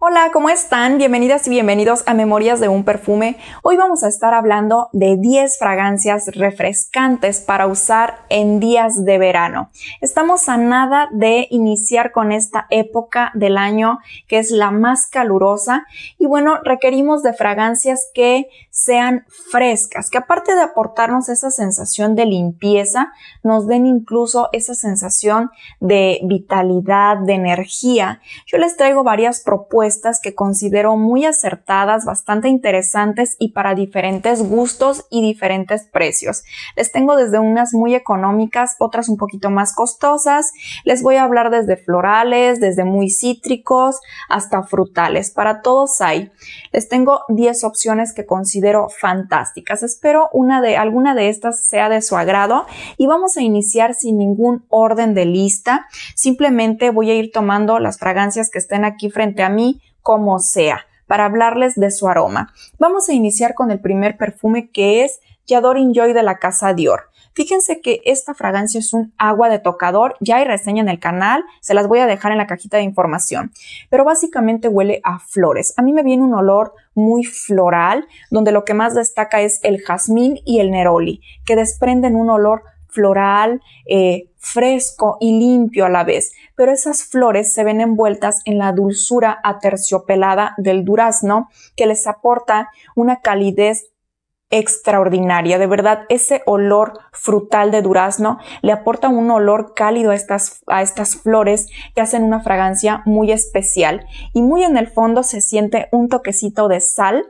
Hola, ¿cómo están? Bienvenidas y bienvenidos a Memorias de un Perfume. Hoy vamos a estar hablando de 10 fragancias refrescantes para usar en días de verano. Estamos a nada de iniciar con esta época del año que es la más calurosa y bueno, requerimos de fragancias que sean frescas, que aparte de aportarnos esa sensación de limpieza, nos den incluso esa sensación de vitalidad, de energía. Yo les traigo varias propuestas que considero muy acertadas, bastante interesantes y para diferentes gustos y diferentes precios. Les tengo desde unas muy económicas, otras un poquito más costosas. Les voy a hablar desde florales, desde muy cítricos hasta frutales. Para todos hay. Les tengo 10 opciones que considero fantásticas. Espero una de alguna de estas sea de su agrado y vamos a iniciar sin ningún orden de lista. Simplemente voy a ir tomando las fragancias que estén aquí frente a mí como sea para hablarles de su aroma. Vamos a iniciar con el primer perfume que es Yadorin Joy de la casa Dior. Fíjense que esta fragancia es un agua de tocador, ya hay reseña en el canal, se las voy a dejar en la cajita de información, pero básicamente huele a flores. A mí me viene un olor muy floral, donde lo que más destaca es el jazmín y el neroli, que desprenden un olor floral, eh, fresco y limpio a la vez, pero esas flores se ven envueltas en la dulzura aterciopelada del durazno que les aporta una calidez extraordinaria. De verdad, ese olor frutal de durazno le aporta un olor cálido a estas, a estas flores que hacen una fragancia muy especial. Y muy en el fondo se siente un toquecito de sal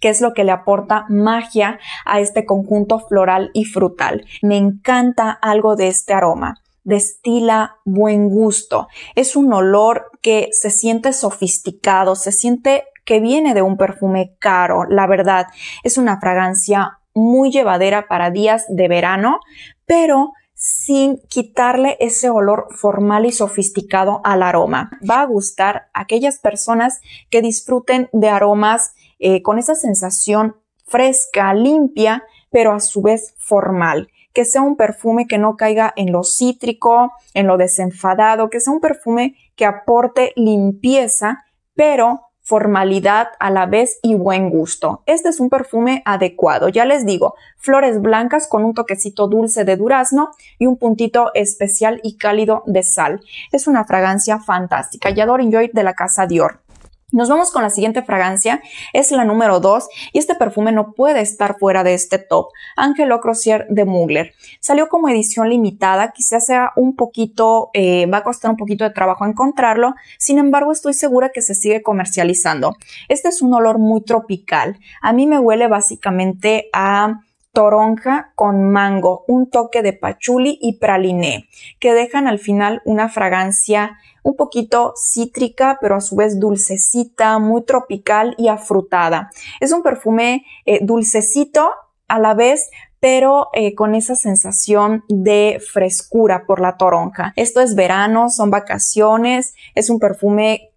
que es lo que le aporta magia a este conjunto floral y frutal. Me encanta algo de este aroma destila buen gusto. Es un olor que se siente sofisticado, se siente que viene de un perfume caro, la verdad. Es una fragancia muy llevadera para días de verano, pero sin quitarle ese olor formal y sofisticado al aroma. Va a gustar a aquellas personas que disfruten de aromas eh, con esa sensación fresca, limpia, pero a su vez formal. Que sea un perfume que no caiga en lo cítrico, en lo desenfadado, que sea un perfume que aporte limpieza, pero formalidad a la vez y buen gusto. Este es un perfume adecuado. Ya les digo, flores blancas con un toquecito dulce de durazno y un puntito especial y cálido de sal. Es una fragancia fantástica. Yador Enjoy de la casa Dior. Nos vamos con la siguiente fragancia, es la número 2 y este perfume no puede estar fuera de este top, Angelo Crozier de Mugler. Salió como edición limitada, quizás sea un poquito, eh, va a costar un poquito de trabajo encontrarlo, sin embargo estoy segura que se sigue comercializando. Este es un olor muy tropical, a mí me huele básicamente a toronja con mango, un toque de pachuli y praliné, que dejan al final una fragancia un poquito cítrica, pero a su vez dulcecita, muy tropical y afrutada. Es un perfume eh, dulcecito a la vez pero eh, con esa sensación de frescura por la toronja. Esto es verano, son vacaciones, es un perfume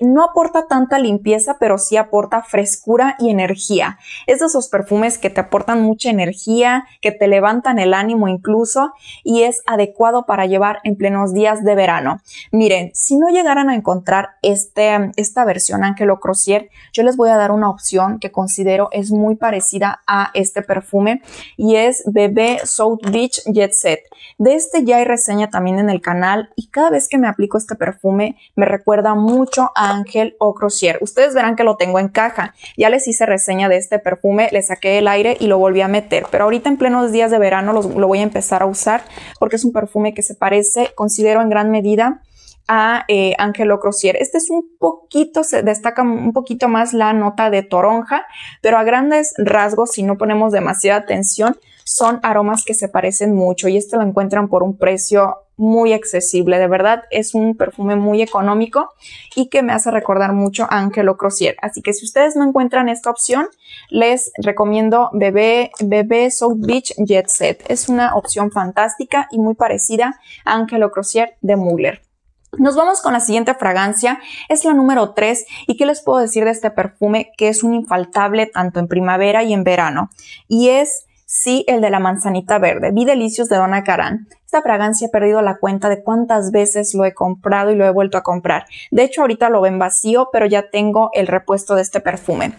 no aporta tanta limpieza, pero sí aporta frescura y energía. Es de esos perfumes que te aportan mucha energía, que te levantan el ánimo incluso, y es adecuado para llevar en plenos días de verano. Miren, si no llegaran a encontrar este, esta versión Angelo Crozier, yo les voy a dar una opción que considero es muy parecida a este perfume, y es Bebé South Beach Jet Set. De este ya hay reseña también en el canal, y cada vez que me aplico este perfume, me recuerda mucho Ángel o Crozier. Ustedes verán que lo tengo en caja. Ya les hice reseña de este perfume, le saqué el aire y lo volví a meter. Pero ahorita en plenos días de verano lo voy a empezar a usar porque es un perfume que se parece, considero en gran medida, a eh, Ángel o Crozier. Este es un poquito, se destaca un poquito más la nota de toronja, pero a grandes rasgos, si no ponemos demasiada atención, son aromas que se parecen mucho y este lo encuentran por un precio muy accesible. De verdad, es un perfume muy económico y que me hace recordar mucho a Angelo Crozier. Así que si ustedes no encuentran esta opción, les recomiendo Bebé, Bebé South Beach Jet Set. Es una opción fantástica y muy parecida a Angelo Crozier de Mugler. Nos vamos con la siguiente fragancia, es la número 3 y qué les puedo decir de este perfume que es un infaltable tanto en primavera y en verano y es Sí, el de la manzanita verde, Vi delicios de Donna Karan. Esta fragancia he perdido la cuenta de cuántas veces lo he comprado y lo he vuelto a comprar. De hecho, ahorita lo ven vacío, pero ya tengo el repuesto de este perfume.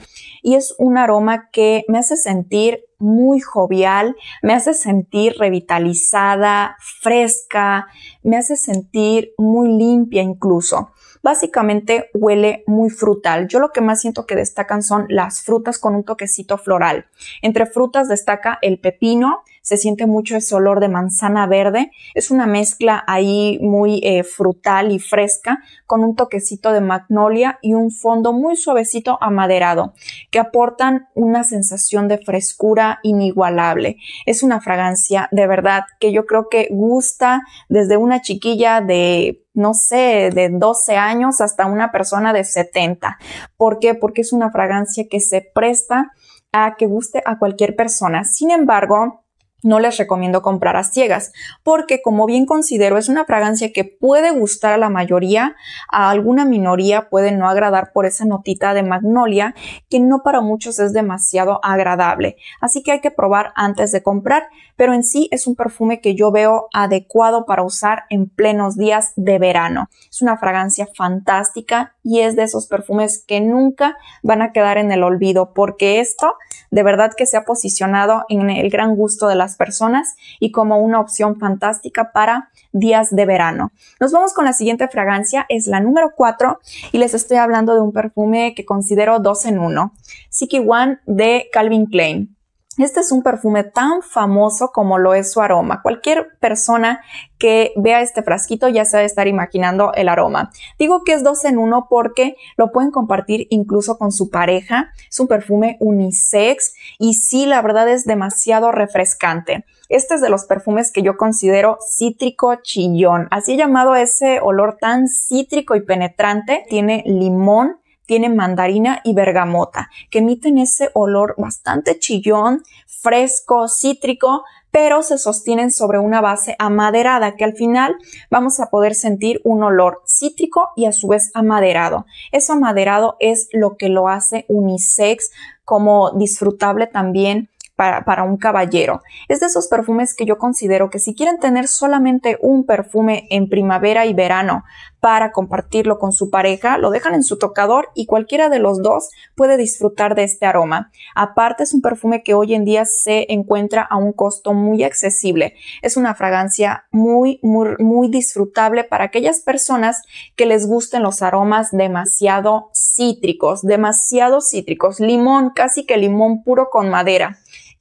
Y es un aroma que me hace sentir muy jovial, me hace sentir revitalizada, fresca, me hace sentir muy limpia incluso. Básicamente huele muy frutal. Yo lo que más siento que destacan son las frutas con un toquecito floral. Entre frutas destaca el pepino, se siente mucho ese olor de manzana verde. Es una mezcla ahí muy eh, frutal y fresca, con un toquecito de magnolia y un fondo muy suavecito amaderado, que aportan una sensación de frescura inigualable. Es una fragancia de verdad que yo creo que gusta desde una chiquilla de no sé, de 12 años hasta una persona de 70. ¿Por qué? Porque es una fragancia que se presta a que guste a cualquier persona. Sin embargo, no les recomiendo comprar a ciegas, porque como bien considero es una fragancia que puede gustar a la mayoría, a alguna minoría puede no agradar por esa notita de magnolia que no para muchos es demasiado agradable, así que hay que probar antes de comprar, pero en sí es un perfume que yo veo adecuado para usar en plenos días de verano. Es una fragancia fantástica y es de esos perfumes que nunca van a quedar en el olvido, porque esto de verdad que se ha posicionado en el gran gusto de las personas y como una opción fantástica para días de verano. Nos vamos con la siguiente fragancia, es la número 4 y les estoy hablando de un perfume que considero dos en uno, Siki One de Calvin Klein. Este es un perfume tan famoso como lo es su aroma. Cualquier persona que vea este frasquito ya se estar imaginando el aroma. Digo que es dos en uno porque lo pueden compartir incluso con su pareja. Es un perfume unisex y sí, la verdad es demasiado refrescante. Este es de los perfumes que yo considero cítrico chillón. Así llamado ese olor tan cítrico y penetrante, tiene limón tienen mandarina y bergamota, que emiten ese olor bastante chillón, fresco, cítrico, pero se sostienen sobre una base amaderada que al final vamos a poder sentir un olor cítrico y a su vez amaderado. Eso amaderado es lo que lo hace unisex como disfrutable también para, un caballero. Es de esos perfumes que yo considero que si quieren tener solamente un perfume en primavera y verano para compartirlo con su pareja, lo dejan en su tocador y cualquiera de los dos puede disfrutar de este aroma. Aparte es un perfume que hoy en día se encuentra a un costo muy accesible. Es una fragancia muy, muy, muy disfrutable para aquellas personas que les gusten los aromas demasiado cítricos, demasiado cítricos, limón, casi que limón puro con madera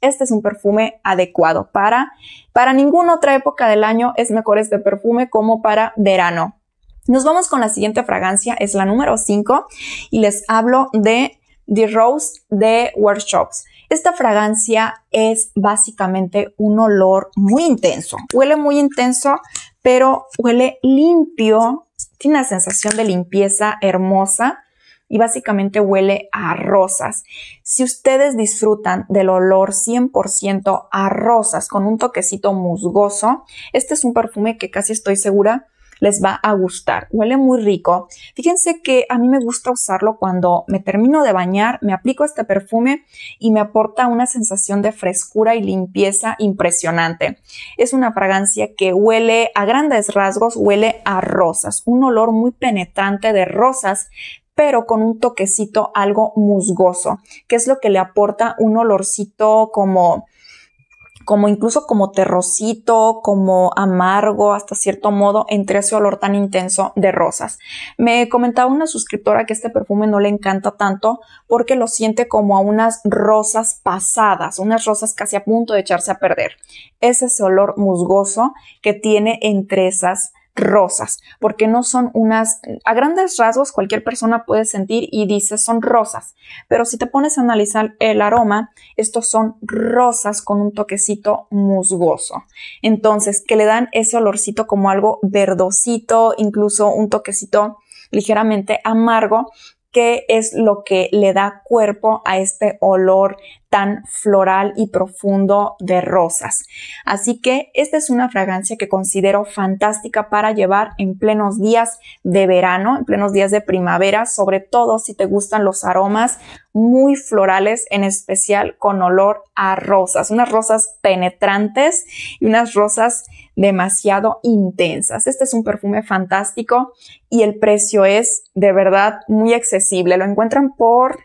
este es un perfume adecuado para, para ninguna otra época del año es mejor este perfume como para verano. Nos vamos con la siguiente fragancia, es la número 5 y les hablo de The Rose de Workshops. Esta fragancia es básicamente un olor muy intenso. Huele muy intenso, pero huele limpio. Tiene una sensación de limpieza hermosa y básicamente huele a rosas. Si ustedes disfrutan del olor 100% a rosas con un toquecito musgoso, este es un perfume que casi estoy segura les va a gustar. Huele muy rico. Fíjense que a mí me gusta usarlo cuando me termino de bañar, me aplico este perfume y me aporta una sensación de frescura y limpieza impresionante. Es una fragancia que huele a grandes rasgos, huele a rosas, un olor muy penetrante de rosas pero con un toquecito algo musgoso, que es lo que le aporta un olorcito como como incluso como terrocito, como amargo, hasta cierto modo, entre ese olor tan intenso de rosas. Me comentaba una suscriptora que este perfume no le encanta tanto porque lo siente como a unas rosas pasadas, unas rosas casi a punto de echarse a perder. Es ese olor musgoso que tiene entre esas rosas, porque no son unas, a grandes rasgos cualquier persona puede sentir y dice son rosas, pero si te pones a analizar el aroma, estos son rosas con un toquecito musgoso, entonces que le dan ese olorcito como algo verdosito, incluso un toquecito ligeramente amargo qué es lo que le da cuerpo a este olor tan floral y profundo de rosas. Así que esta es una fragancia que considero fantástica para llevar en plenos días de verano, en plenos días de primavera, sobre todo si te gustan los aromas muy florales, en especial con olor a rosas, unas rosas penetrantes y unas rosas demasiado intensas. Este es un perfume fantástico y el precio es de verdad muy accesible. Lo encuentran por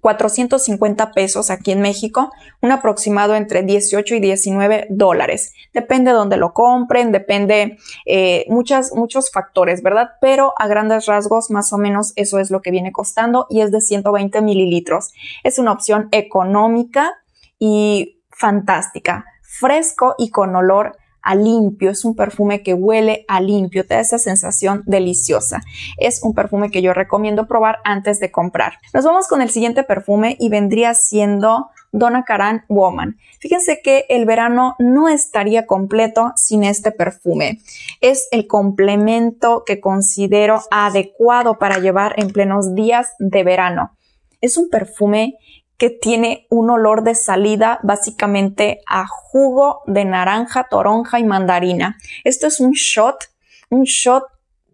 450 pesos aquí en México, un aproximado entre 18 y 19 dólares. Depende dónde lo compren, depende eh, muchas, muchos factores, ¿verdad? Pero a grandes rasgos, más o menos eso es lo que viene costando y es de 120 mililitros. Es una opción económica y fantástica, fresco y con olor limpio, es un perfume que huele a limpio, te da esa sensación deliciosa. Es un perfume que yo recomiendo probar antes de comprar. Nos vamos con el siguiente perfume y vendría siendo Donna Karan Woman. Fíjense que el verano no estaría completo sin este perfume. Es el complemento que considero adecuado para llevar en plenos días de verano. Es un perfume que tiene un olor de salida básicamente a jugo de naranja, toronja y mandarina. Esto es un shot, un shot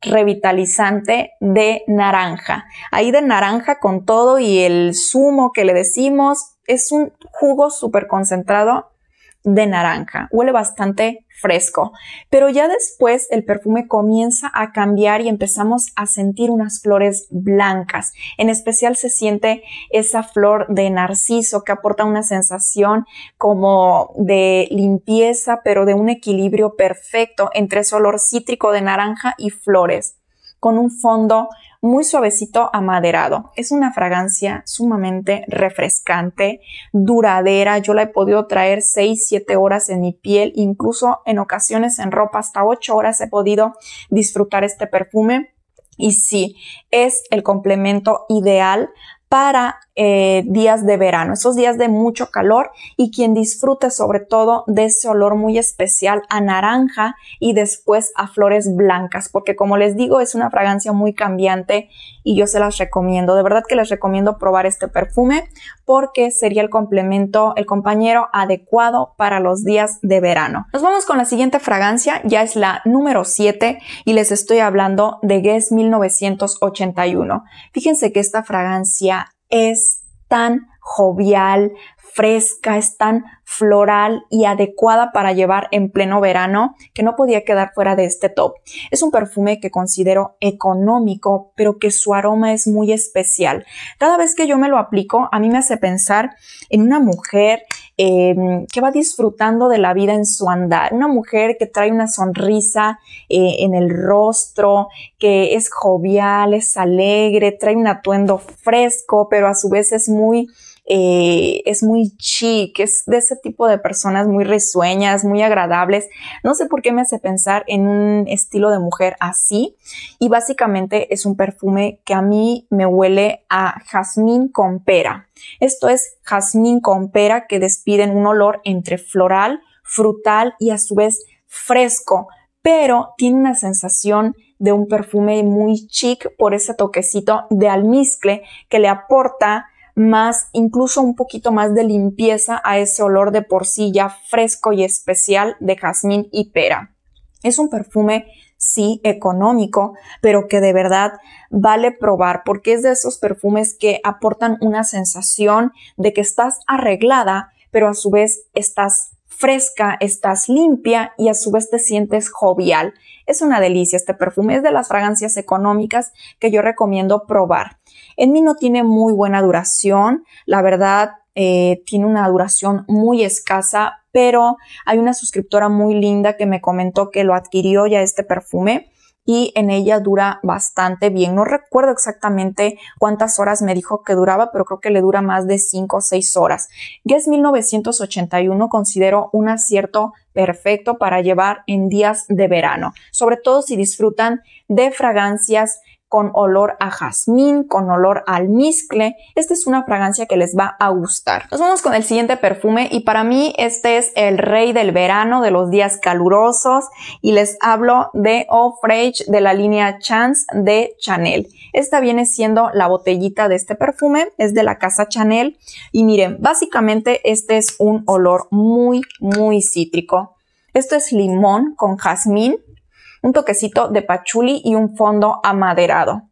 revitalizante de naranja. Ahí de naranja con todo y el zumo que le decimos, es un jugo súper concentrado de naranja, huele bastante fresco, pero ya después el perfume comienza a cambiar y empezamos a sentir unas flores blancas. En especial se siente esa flor de narciso que aporta una sensación como de limpieza, pero de un equilibrio perfecto entre ese olor cítrico de naranja y flores con un fondo muy suavecito amaderado. Es una fragancia sumamente refrescante, duradera. Yo la he podido traer 6, 7 horas en mi piel, incluso en ocasiones en ropa hasta 8 horas he podido disfrutar este perfume. Y sí, es el complemento ideal para eh, días de verano, esos días de mucho calor y quien disfrute sobre todo de ese olor muy especial a naranja y después a flores blancas, porque como les digo es una fragancia muy cambiante y yo se las recomiendo, de verdad que les recomiendo probar este perfume porque sería el complemento, el compañero adecuado para los días de verano. Nos vamos con la siguiente fragancia, ya es la número 7 y les estoy hablando de Guess 1981. Fíjense que esta fragancia es tan jovial, fresca, es tan floral y adecuada para llevar en pleno verano que no podía quedar fuera de este top. Es un perfume que considero económico, pero que su aroma es muy especial. Cada vez que yo me lo aplico, a mí me hace pensar en una mujer Em, que va disfrutando de la vida en su andar, una mujer que trae una sonrisa eh, en el rostro, que es jovial, es alegre, trae un atuendo fresco, pero a su vez es muy eh, es muy chic, es de ese tipo de personas muy risueñas, muy agradables. No sé por qué me hace pensar en un estilo de mujer así y básicamente es un perfume que a mí me huele a jazmín con pera. Esto es jazmín con pera que despiden un olor entre floral, frutal y a su vez fresco, pero tiene una sensación de un perfume muy chic por ese toquecito de almizcle que le aporta más, incluso un poquito más de limpieza a ese olor de porcilla fresco y especial de jazmín y pera. Es un perfume sí económico, pero que de verdad vale probar porque es de esos perfumes que aportan una sensación de que estás arreglada, pero a su vez estás fresca, estás limpia y a su vez te sientes jovial. Es una delicia este perfume, es de las fragancias económicas que yo recomiendo probar. En mí no tiene muy buena duración, la verdad eh, tiene una duración muy escasa, pero hay una suscriptora muy linda que me comentó que lo adquirió ya este perfume y en ella dura bastante bien. No recuerdo exactamente cuántas horas me dijo que duraba, pero creo que le dura más de 5 o 6 horas. Guess 1981 considero un acierto perfecto para llevar en días de verano, sobre todo si disfrutan de fragancias con olor a jazmín, con olor al almizcle. Esta es una fragancia que les va a gustar. Nos vamos con el siguiente perfume y para mí este es el rey del verano, de los días calurosos y les hablo de Offrage de la línea Chance de Chanel. Esta viene siendo la botellita de este perfume, es de la casa Chanel y miren, básicamente este es un olor muy, muy cítrico. Esto es limón con jazmín un toquecito de pachuli y un fondo amaderado,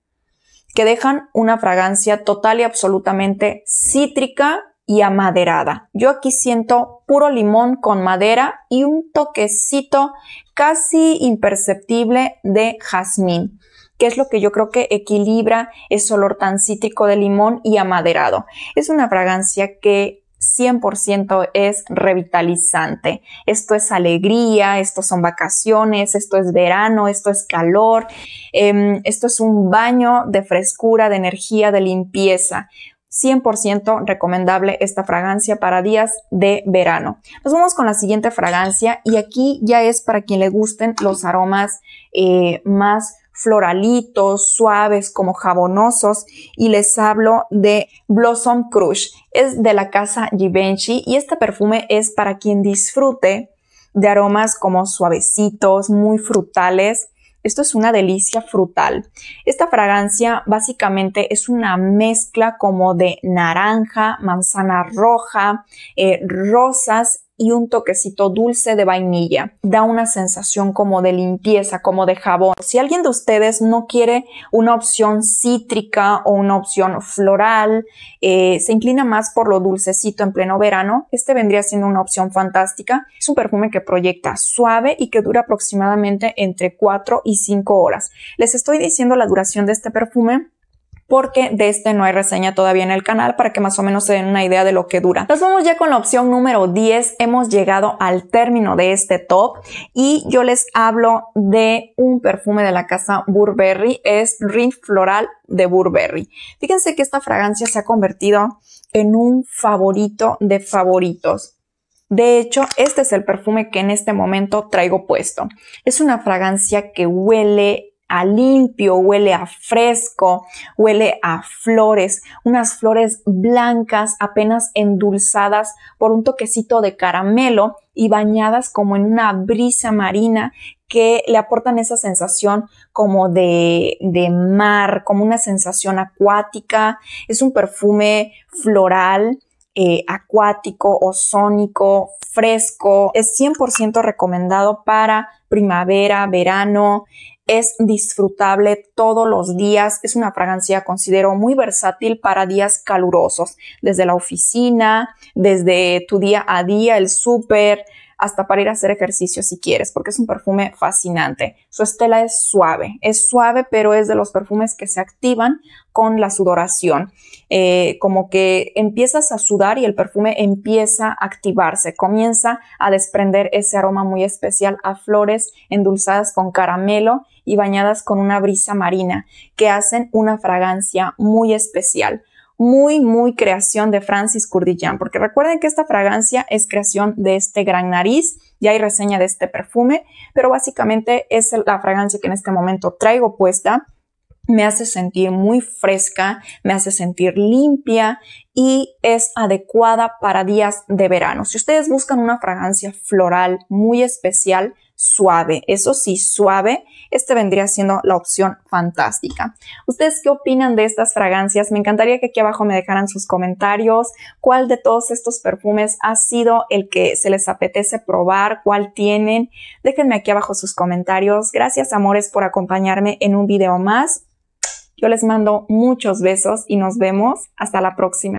que dejan una fragancia total y absolutamente cítrica y amaderada. Yo aquí siento puro limón con madera y un toquecito casi imperceptible de jazmín, que es lo que yo creo que equilibra ese olor tan cítrico de limón y amaderado. Es una fragancia que 100% es revitalizante. Esto es alegría, esto son vacaciones, esto es verano, esto es calor, em, esto es un baño de frescura, de energía, de limpieza. 100% recomendable esta fragancia para días de verano. Nos vamos con la siguiente fragancia y aquí ya es para quien le gusten los aromas eh, más floralitos, suaves, como jabonosos, y les hablo de Blossom Crush. Es de la casa Givenchy y este perfume es para quien disfrute de aromas como suavecitos, muy frutales. Esto es una delicia frutal. Esta fragancia básicamente es una mezcla como de naranja, manzana roja, eh, rosas y un toquecito dulce de vainilla. Da una sensación como de limpieza, como de jabón. Si alguien de ustedes no quiere una opción cítrica o una opción floral, eh, se inclina más por lo dulcecito en pleno verano, este vendría siendo una opción fantástica. Es un perfume que proyecta suave y que dura aproximadamente entre 4 y 5 horas. Les estoy diciendo la duración de este perfume porque de este no hay reseña todavía en el canal para que más o menos se den una idea de lo que dura. Nos vamos ya con la opción número 10. Hemos llegado al término de este top y yo les hablo de un perfume de la casa Burberry. Es Rind Floral de Burberry. Fíjense que esta fragancia se ha convertido en un favorito de favoritos. De hecho, este es el perfume que en este momento traigo puesto. Es una fragancia que huele, a limpio, huele a fresco, huele a flores, unas flores blancas apenas endulzadas por un toquecito de caramelo y bañadas como en una brisa marina que le aportan esa sensación como de, de mar, como una sensación acuática. Es un perfume floral, eh, acuático, ozónico, fresco. Es 100% recomendado para primavera, verano, es disfrutable todos los días. Es una fragancia, considero, muy versátil para días calurosos, desde la oficina, desde tu día a día, el súper, hasta para ir a hacer ejercicio si quieres, porque es un perfume fascinante. Su estela es suave, es suave, pero es de los perfumes que se activan con la sudoración. Eh, como que empiezas a sudar y el perfume empieza a activarse, comienza a desprender ese aroma muy especial a flores endulzadas con caramelo y bañadas con una brisa marina, que hacen una fragancia muy especial muy, muy creación de Francis Courdillan. porque recuerden que esta fragancia es creación de este gran nariz, ya hay reseña de este perfume, pero básicamente es la fragancia que en este momento traigo puesta. Me hace sentir muy fresca, me hace sentir limpia y es adecuada para días de verano. Si ustedes buscan una fragancia floral muy especial, suave. Eso sí, suave, este vendría siendo la opción fantástica. ¿Ustedes qué opinan de estas fragancias? Me encantaría que aquí abajo me dejaran sus comentarios. ¿Cuál de todos estos perfumes ha sido el que se les apetece probar? ¿Cuál tienen? Déjenme aquí abajo sus comentarios. Gracias, amores, por acompañarme en un video más. Yo les mando muchos besos y nos vemos hasta la próxima.